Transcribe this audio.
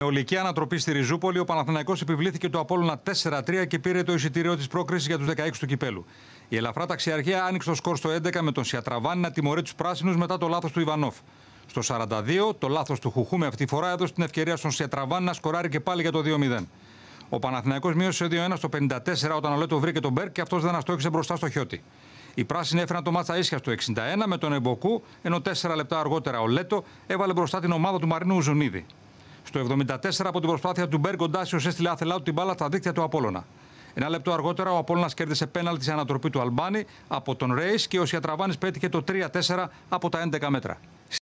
Με ολική ανατροπή στη Ριζούπολη, ο Παναθηναϊκός επιβλήθηκε το Απόλλωνα 4-3 και πήρε το εισιτήριό της πρόκρισης για τους 16 του κυπέλου. Η ελαφρά ταξιαρχία άνοιξε το σκορ στο 11 με τον Σιατραβάνη να τιμωρεί τους πράσινους μετά το λάθος του Ιβανόφ. Στο 42, το λάθος του Χουχού με αυτή τη φορά έδωσε την ευκαιρία στον Σιατραβάνη να σκοράρει και πάλι για το 2-0. Ο Παναθηναϊκός μείωσε 2-1 στο 54 όταν ο Λέτο βρήκε τον Μπέρκ και αυτός δεν αστόχησε μπροστά στο χιότι. Η πράσινη έφεραν το μάτσα ίσια στο 61 με τον Εμποκού, ενώ 4 λεπτά αργότερα ο Λέτο έβαλε μπροστά την ομάδα του Μαρίνου Ζουνίδη. Το 74 από την προσπάθεια του Μπέργκο Ντάσιο έστειλε άθελά του την μπάλα στα δίκτυα του Απόλωνα. Ένα λεπτό αργότερα ο Απόλωνα κέρδισε πέναλτι σε ανατροπή του Αλμπάνη από τον Ρέις και ο Σιατραβάνης πέτυχε το 3-4 από τα 11 μέτρα.